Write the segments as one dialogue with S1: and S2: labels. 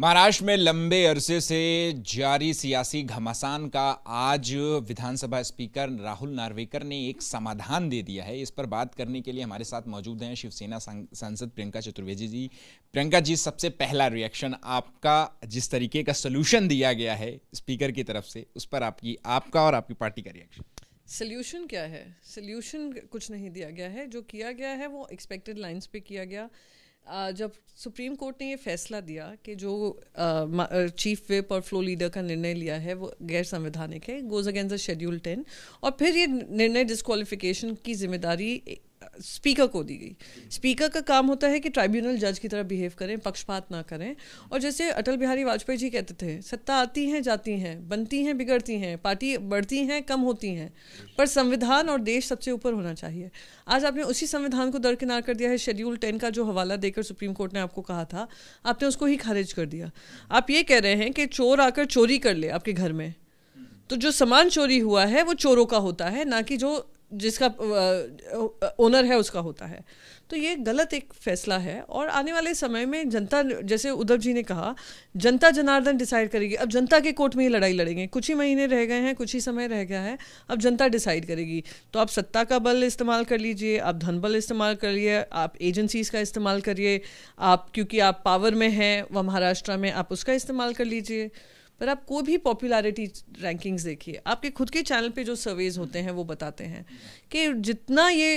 S1: महाराष्ट्र में लंबे अरसे से जारी सियासी घमासान का आज विधानसभा स्पीकर राहुल नार्वेकर ने एक समाधान दे दिया है इस पर बात करने के लिए हमारे साथ मौजूद हैं शिवसेना सांसद प्रियंका चतुर्वेदी जी प्रियंका जी सबसे पहला रिएक्शन आपका जिस तरीके का सोल्यूशन दिया गया है स्पीकर की तरफ से उस पर आपकी आपका और आपकी पार्टी का रिएक्शन
S2: सोल्यूशन क्या है सोल्यूशन कुछ नहीं दिया गया है जो किया गया है वो एक्सपेक्टेड लाइन्स पे किया गया जब सुप्रीम कोर्ट ने ये फैसला दिया कि जो चीफ विप और फ्लो लीडर का निर्णय लिया है वो गैर संवैधानिक है goes against the schedule ten और फिर ये निर्णय डिस्कवालिफिकेशन की जिम्मेदारी स्पीकर को दी गई स्पीकर का काम होता है कि ट्राइब्यूनल जज की तरह बिहेव करें पक्षपात ना करें और जैसे अटल बिहारी वाजपेयी जी कहते थे सत्ता आती हैं जाती हैं बनती हैं बिगड़ती हैं पार्टी बढ़ती हैं कम होती हैं पर संविधान और देश सबसे ऊपर होना चाहिए आज आपने उसी संविधान को दरकिनार कर दिया है शेड्यूल टेन का जो हवाला देकर सुप्रीम कोर्ट ने आपको कहा था आपने उसको ही खारिज कर दिया आप ये कह रहे हैं कि चोर आकर चोरी कर ले आपके घर में तो जो सामान चोरी हुआ है वो चोरों का होता है ना कि जो जिसका ओनर है उसका होता है तो ये गलत एक फैसला है और आने वाले समय में जनता जैसे उद्धव जी ने कहा जनता जनार्दन डिसाइड करेगी अब जनता के कोर्ट में ही लड़ाई लड़ेंगे कुछ ही महीने रह गए हैं कुछ ही समय रह गया है अब जनता डिसाइड करेगी तो आप सत्ता का बल इस्तेमाल कर लीजिए आप धन बल इस्तेमाल करिए आप एजेंसीज का इस्तेमाल करिए आप क्योंकि आप पावर में हैं वह महाराष्ट्र में आप उसका इस्तेमाल कर लीजिए पर आप कोई भी पॉपुलैरिटी रैंकिंग्स देखिए आपके खुद के चैनल पे जो सर्वेज होते हैं वो बताते हैं कि जितना ये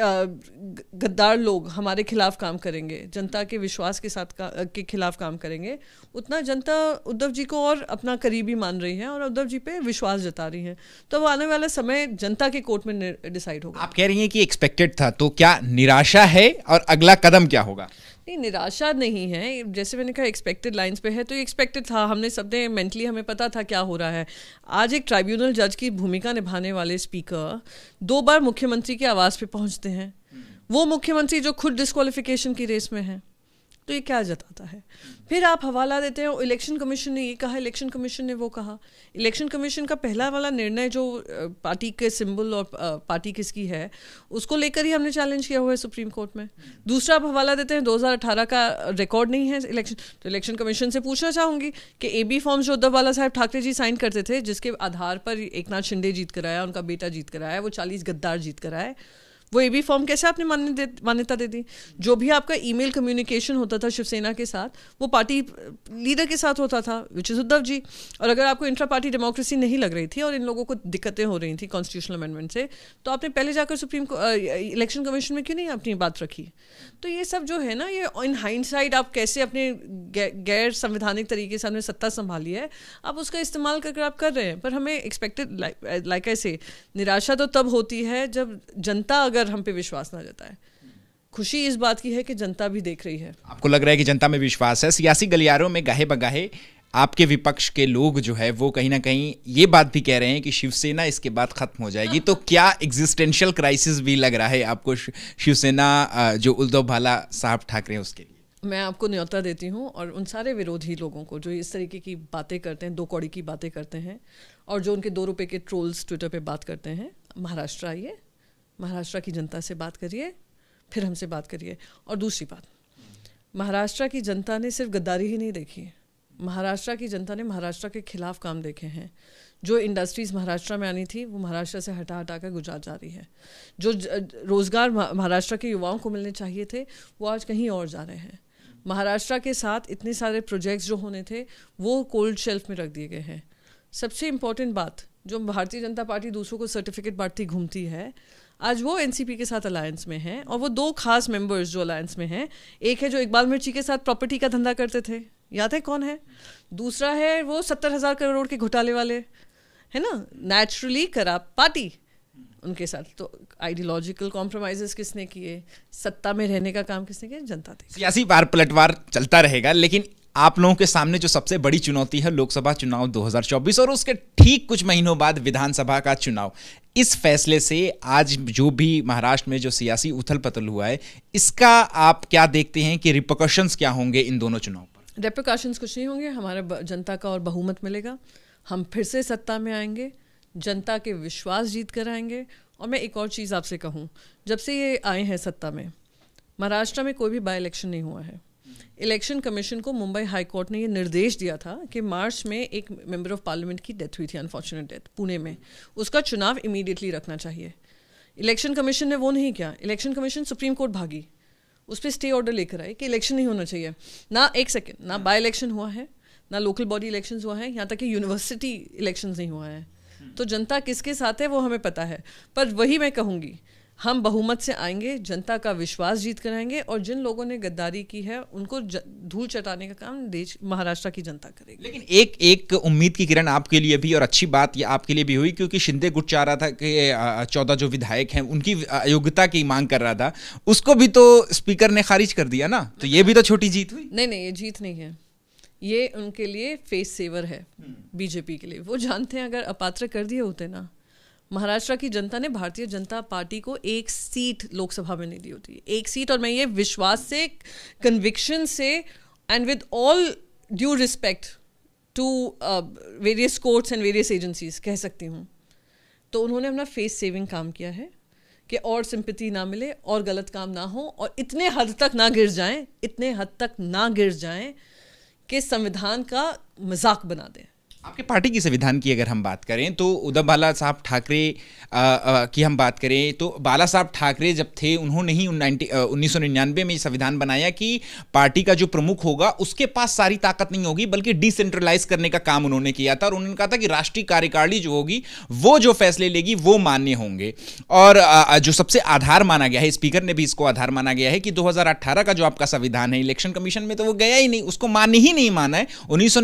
S2: गद्दार लोग हमारे खिलाफ काम करेंगे जनता के विश्वास के साथ का, के खिलाफ काम करेंगे उतना जनता उद्धव जी को और अपना करीबी मान रही है और उद्धव जी पे विश्वास जता रही है तो आने वाला समय जनता के कोर्ट में डिसाइड होगा आप
S1: कह रही हैं कि एक्सपेक्टेड था तो क्या निराशा है और अगला कदम क्या होगा
S2: नहीं निराशा नहीं है जैसे मैंने कहा एक्सपेक्टेड लाइंस पे है तो ये एक्सपेक्टेड था हमने सबने मेंटली हमें पता था क्या हो रहा है आज एक ट्राइब्यूनल जज की भूमिका निभाने वाले स्पीकर दो बार मुख्यमंत्री की आवाज़ पे पहुंचते हैं वो मुख्यमंत्री जो खुद डिस्कालिफिकेशन की रेस में है तो ये क्या जताता है फिर आप हवाला देते हैं इलेक्शन कमीशन ने ये कहा इलेक्शन कमीशन ने वो कहा इलेक्शन कमीशन का पहला वाला निर्णय जो पार्टी के सिंबल और पार्टी किसकी है उसको लेकर ही हमने चैलेंज किया हुआ है सुप्रीम कोर्ट में दूसरा आप हवाला देते हैं 2018 का रिकॉर्ड नहीं है इलेक्शन तो इलेक्शन कमीशन से पूछना चाहूँगी कि ए बी फॉर्म जो उद्धव वाला साहब ठाकरे जी साइन करते थे जिसके आधार पर एक शिंदे जीत कराया उनका बेटा जीत कराया वो चालीस गद्दार जीत कराया वो ए बी फॉर्म कैसे आपने मान्य मान्यता दे दी जो भी आपका ईमेल कम्युनिकेशन होता था शिवसेना के साथ वो पार्टी लीडर के साथ होता था विच इज़ उद्धव जी और अगर आपको इंट्रा पार्टी डेमोक्रेसी नहीं लग रही थी और इन लोगों को दिक्कतें हो रही थी कॉन्स्टिट्यूशनल अमेंडमेंट से तो आपने पहले जाकर सुप्रीम इलेक्शन कमीशन में क्यों नहीं अपनी बात रखी तो ये सब जो है ना ये इन साइड आप कैसे अपने गैर संवैधानिक तरीके से हमने सत्ता संभाली है आप उसका इस्तेमाल करके आप कर रहे हैं पर हमें एक्सपेक्टेड लाइक ऐसे निराशा तो तब होती है जब जनता अगर अगर हम पे विश्वास ना जताए खुशी इस बात की है कि जनता भी देख रही है
S1: आपको लग रहा है कि जनता में विश्वास है सियासी गलियारों में गाहे बगाहे आपके विपक्ष के लोग जो है वो कहीं ना कहीं ये बात भी कह रहे हैं कि शिवसेना इसके बाद खत्म हो जाएगी तो क्या एग्जिस्टेंशियल क्राइसिस भी लग रहा है आपको शिवसेना जो उद्धव भाला साहब ठाकरे हैं उसके लिए
S2: मैं आपको न्योता देती हूँ और उन सारे विरोधी लोगों को जो इस तरीके की बातें करते हैं दो कौड़ी की बातें करते हैं और जो उनके दो रुपये के ट्रोल्स ट्विटर पर बात करते हैं महाराष्ट्र आइए महाराष्ट्र की जनता से बात करिए फिर हमसे बात करिए और दूसरी बात महाराष्ट्र की जनता ने सिर्फ गद्दारी ही नहीं देखी है महाराष्ट्र की जनता ने महाराष्ट्र के खिलाफ काम देखे हैं जो इंडस्ट्रीज़ महाराष्ट्र में आनी थी वो महाराष्ट्र से हटा हटा कर गुजरात जा रही है जो रोज़गार महाराष्ट्र के युवाओं को मिलने चाहिए थे वो आज कहीं और जा रहे हैं महाराष्ट्र के साथ इतने सारे प्रोजेक्ट्स जो होने थे वो कोल्ड शेल्फ में रख दिए गए हैं सबसे इम्पोर्टेंट बात जो भारतीय जनता पार्टी दूसरों को सर्टिफिकेट बांटती घूमती है आज वो एनसीपी के साथ अलायंस में हैं और वो दो खास मेंबर्स जो अलायंस में हैं एक है जो इकबाल मिर्ची के साथ प्रॉपर्टी का धंधा करते थे याद है कौन है दूसरा है वो सत्तर हज़ार करोड़ के घोटाले वाले है ना नेचुरली करा पार्टी उनके साथ तो आइडियोलॉजिकल कॉम्प्रोमाइजेस किसने किए सत्ता में रहने का काम किसने किया जनता थी
S1: सियासी बार पलटवार चलता रहेगा लेकिन आप लोगों के सामने जो सबसे बड़ी चुनौती है लोकसभा चुनाव 2024 और उसके ठीक कुछ महीनों बाद विधानसभा का चुनाव इस फैसले से आज जो भी महाराष्ट्र में जो सियासी उथल पथल हुआ है इसका आप क्या देखते हैं कि रिपोकॉशंस क्या होंगे इन दोनों चुनाव
S2: पर रिपोकॉशंस कुछ नहीं होंगे हमारा जनता का और बहुमत मिलेगा हम फिर से सत्ता में आएंगे जनता के विश्वास जीत कर आएंगे और मैं एक और चीज़ आपसे कहूँ जब से ये आए हैं सत्ता में महाराष्ट्र में कोई भी बाई इलेक्शन नहीं हुआ है इलेक्शन कमीशन को मुंबई हाई कोर्ट ने ये निर्देश दिया था कि मार्च में एक मेंबर ऑफ पार्लियामेंट की डेथ हुई थी अनफॉर्चुनेट डेथ पुणे में उसका चुनाव इमीडिएटली रखना चाहिए इलेक्शन कमीशन ने वो नहीं किया इलेक्शन कमीशन सुप्रीम कोर्ट भागी उस पर स्टे ऑर्डर लेकर आए कि इलेक्शन नहीं होना चाहिए ना एक सेकेंड ना बाई इलेक्शन हुआ है ना लोकल बॉडी इलेक्शन हुआ है यहाँ तक कि यूनिवर्सिटी इलेक्शन नहीं हुआ है तो जनता किसके साथ है वो हमें पता है पर वही मैं कहूँगी हम बहुमत से आएंगे जनता का विश्वास जीत कर आएंगे और जिन लोगों ने गद्दारी की है उनको धूल चटाने का काम देश महाराष्ट्र की जनता करेगी
S1: लेकिन एक एक उम्मीद की किरण आपके लिए भी और अच्छी बात ये आपके लिए भी हुई क्योंकि शिंदे गुट चाह रहा था कि चौदह जो विधायक हैं उनकी अयोग्यता की मांग कर रहा था उसको भी तो स्पीकर ने खारिज कर दिया ना तो ये भी तो छोटी जीत
S2: हुई नहीं नहीं ये जीत नहीं है ये उनके लिए फेस सेवर है हम्म। बीजेपी के लिए वो जानते हैं अगर अपात्र कर दिए होते ना महाराष्ट्र की जनता ने भारतीय जनता पार्टी को एक सीट लोकसभा में नहीं दी होती एक सीट और मैं ये विश्वास से कन्विक्शन से and with all due respect to various courts and various agencies कह सकती हूँ तो उन्होंने अपना फेस सेविंग काम किया है कि और सिंपति ना मिले और गलत काम ना हो और इतने हद तक ना गिर जाएं इतने हद तक ना गिर जाएं कि संविधान का मजाक बना दें
S1: आपके पार्टी की संविधान की अगर हम बात करें तो उधम बाला साहब ठाकरे की हम बात करें तो बाला साहब ठाकरे जब थे उन्होंने ही उन्नीस सौ में संविधान बनाया कि पार्टी का जो प्रमुख होगा उसके पास सारी ताकत नहीं होगी बल्कि डिसेंट्रलाइज करने का काम उन्होंने किया था और उन्होंने कहा था कि राष्ट्रीय कार्यकारिणी जो होगी वो जो फैसले लेगी वो मान्य होंगे और जो सबसे आधार माना गया है स्पीकर ने भी इसको आधार माना गया है कि दो का जो आपका संविधान है इलेक्शन कमीशन में तो वो गया ही नहीं उसको मान्य ही नहीं माना है उन्नीस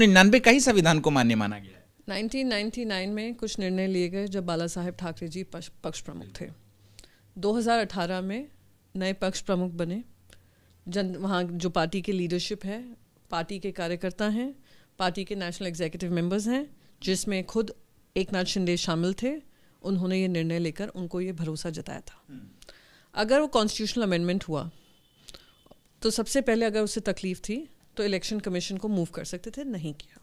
S1: का ही संविधान को मान्य माना माना गया
S2: है 1999 में कुछ निर्णय लिए गए जब बाला साहेब ठाकरे जी पक्ष प्रमुख थे 2018 में नए पक्ष प्रमुख बने जन वहाँ जो पार्टी के लीडरशिप है पार्टी के कार्यकर्ता हैं पार्टी के नेशनल एग्जीक्यूटिव मेंबर्स हैं जिसमें खुद एक नाथ शिंदे शामिल थे उन्होंने ये निर्णय लेकर उनको ये भरोसा जताया था हम्म। अगर वो कॉन्स्टिट्यूशनल अमेंडमेंट हुआ तो सबसे पहले अगर उसे तकलीफ थी तो इलेक्शन कमीशन को मूव कर सकते थे नहीं किया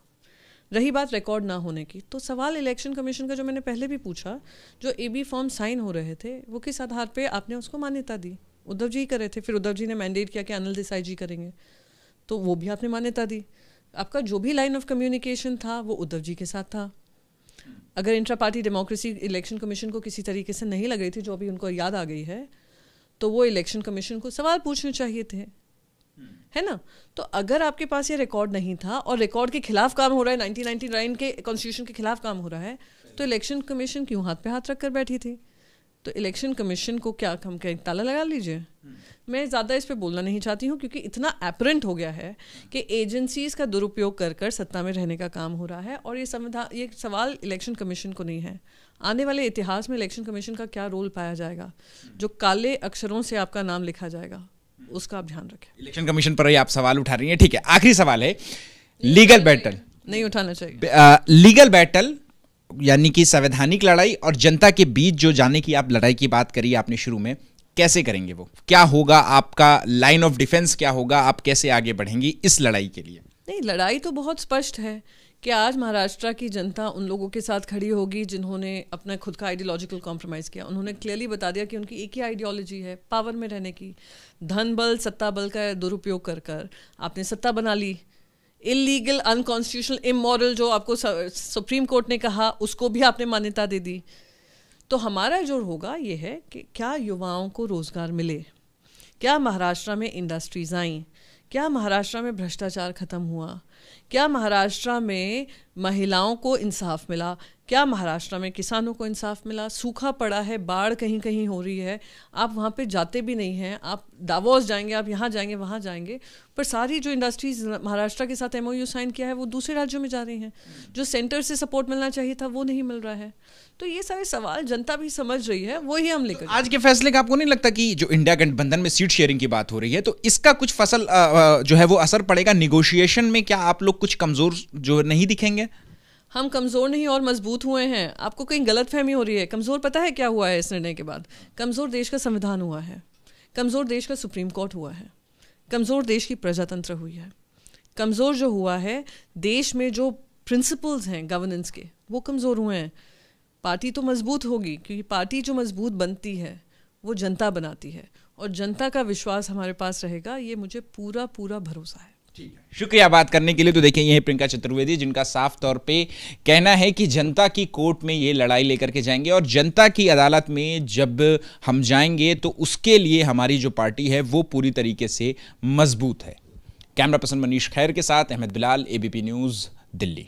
S2: रही बात रिकॉर्ड ना होने की तो सवाल इलेक्शन कमीशन का जो मैंने पहले भी पूछा जो ए बी फॉर्म साइन हो रहे थे वो किस आधार पर आपने उसको मान्यता दी उद्धव जी ही रहे थे फिर उद्धव जी ने मैंडेट किया कि अनिल देसाई जी करेंगे तो वो भी आपने मान्यता दी आपका जो भी लाइन ऑफ कम्युनिकेशन था वो उद्धव जी के साथ था अगर intra party democracy election commission को किसी तरीके से नहीं लग रही थी जो अभी उनको याद आ गई है तो वो इलेक्शन कमीशन को सवाल पूछने चाहिए थे है ना तो अगर आपके पास ये रिकॉर्ड नहीं था और रिकॉर्ड के खिलाफ काम हो रहा है नाइनटीन के कॉन्स्टिट्यूशन के खिलाफ काम हो रहा है तो इलेक्शन कमीशन क्यों हाथ पे हाथ रख कर बैठी थी तो इलेक्शन कमीशन को क्या हम कहें ताला लगा लीजिए मैं ज़्यादा इस पर बोलना नहीं चाहती हूँ क्योंकि इतना एपरेंट हो गया है कि एजेंसीज का दुरुपयोग कर कर सत्ता में रहने का काम हो रहा है और ये संविधान ये सवाल इलेक्शन कमीशन को नहीं है आने वाले इतिहास में इलेक्शन कमीशन का क्या रोल पाया जाएगा जो काले अक्षरों से आपका नाम लिखा जाएगा उसका आप ध्यान रखें
S1: इलेक्शन कमीशन पर ही आप सवाल उठा रही हैं ठीक है आखिरी सवाल है लीगल बैटल
S2: नहीं उठाना चाहिए
S1: लीगल बैटल uh, यानी कि संवैधानिक लड़ाई और जनता के बीच जो जाने की आप लड़ाई की बात करी आपने शुरू में कैसे करेंगे वो क्या होगा आपका लाइन ऑफ डिफेंस क्या होगा आप कैसे आगे बढ़ेंगी इस लड़ाई के लिए
S2: नहीं लड़ाई तो बहुत स्पष्ट है कि आज महाराष्ट्र की जनता उन लोगों के साथ खड़ी होगी जिन्होंने अपना खुद का आइडियोलॉजिकल कॉम्प्रोमाइज़ किया उन्होंने क्लियरली बता दिया कि उनकी एक ही आइडियोलॉजी है पावर में रहने की धन बल सत्ता बल का दुरुपयोग कर कर आपने सत्ता बना ली इलीगल अनकॉन्स्टिट्यूशनल इमोरल जो आपको सुप्रीम कोर्ट ने कहा उसको भी आपने मान्यता दे दी तो हमारा जो होगा ये है कि क्या युवाओं को रोज़गार मिले क्या महाराष्ट्र में इंडस्ट्रीज़ आई क्या महाराष्ट्र में भ्रष्टाचार ख़त्म हुआ क्या महाराष्ट्र में महिलाओं को इंसाफ मिला क्या महाराष्ट्र में किसानों को इंसाफ मिला सूखा पड़ा है बाढ़ कहीं कहीं हो रही है आप वहाँ पे जाते भी नहीं हैं आप दावोस जाएंगे आप यहाँ जाएंगे वहाँ जाएंगे पर सारी जो इंडस्ट्रीज महाराष्ट्र के साथ एमओयू साइन किया है वो दूसरे राज्यों में जा रही हैं जो सेंटर से सपोर्ट मिलना चाहिए था वो नहीं मिल रहा है तो ये सारे सवाल जनता भी समझ रही है वही हम लेकर तो
S1: आज के फैसले का आपको नहीं लगता कि जो इंडिया गठबंधन में सीट शेयरिंग की बात हो रही है तो इसका कुछ फसल जो है वो असर पड़ेगा निगोशिएशन में क्या आप लोग कुछ कमजोर जो नहीं दिखेंगे
S2: हम कमज़ोर नहीं और मजबूत हुए हैं आपको कहीं गलत फहमी हो रही है कमज़ोर पता है क्या हुआ है इस निर्णय के बाद कमज़ोर देश का संविधान हुआ है कमज़ोर देश का सुप्रीम कोर्ट हुआ है कमज़ोर देश की प्रजातंत्र हुई है कमज़ोर जो हुआ है देश में जो प्रिंसिपल्स हैं गवर्नेंस के वो कमज़ोर हुए हैं पार्टी तो मजबूत होगी क्योंकि पार्टी जो मजबूत बनती है वो जनता बनाती है और जनता का विश्वास हमारे पास रहेगा ये मुझे पूरा पूरा भरोसा है
S1: शुक्रिया बात करने के लिए तो देखिए ये प्रियंका चतुर्वेदी जिनका साफ तौर पे कहना है कि जनता की कोर्ट में ये लड़ाई लेकर के जाएंगे और जनता की अदालत में जब हम जाएंगे तो उसके लिए हमारी जो पार्टी है वो पूरी तरीके से मजबूत है कैमरा पर्सन मनीष खैर के साथ अहमद बिलाल एबीपी न्यूज़ दिल्ली